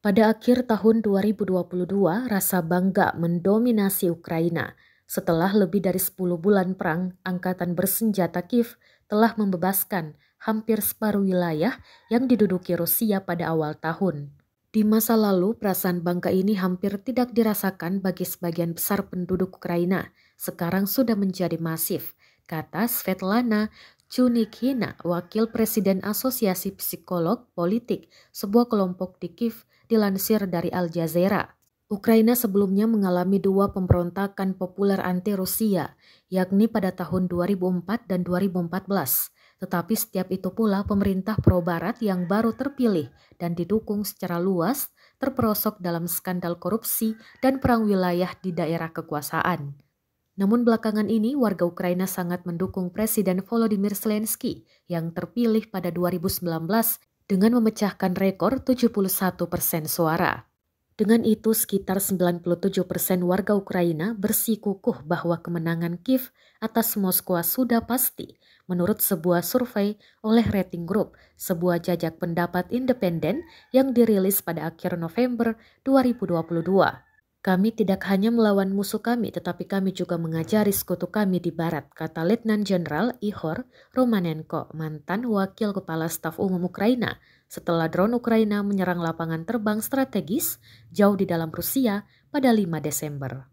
Pada akhir tahun 2022, rasa bangga mendominasi Ukraina. Setelah lebih dari 10 bulan perang, angkatan bersenjata Kiev telah membebaskan hampir separuh wilayah yang diduduki Rusia pada awal tahun. Di masa lalu, perasaan bangga ini hampir tidak dirasakan bagi sebagian besar penduduk Ukraina. Sekarang sudah menjadi masif, kata Svetlana Chunikhina, wakil presiden Asosiasi Psikolog Politik, sebuah kelompok di Kiev dilansir dari Al Jazeera. Ukraina sebelumnya mengalami dua pemberontakan populer anti-Rusia, yakni pada tahun 2004 dan 2014. Tetapi setiap itu pula pemerintah pro-barat yang baru terpilih dan didukung secara luas terperosok dalam skandal korupsi dan perang wilayah di daerah kekuasaan. Namun belakangan ini warga Ukraina sangat mendukung Presiden Volodymyr Zelensky yang terpilih pada 2019 dengan memecahkan rekor 71 persen suara. Dengan itu, sekitar 97 persen warga Ukraina bersikukuh bahwa kemenangan Kiev atas Moskwa sudah pasti, menurut sebuah survei oleh Rating Group, sebuah jajak pendapat independen yang dirilis pada akhir November 2022. Kami tidak hanya melawan musuh kami, tetapi kami juga mengajari sekutu kami di barat, kata Letnan Jenderal Ihor Romanenko, mantan wakil kepala staf umum Ukraina, setelah drone Ukraina menyerang lapangan terbang strategis jauh di dalam Rusia pada 5 Desember.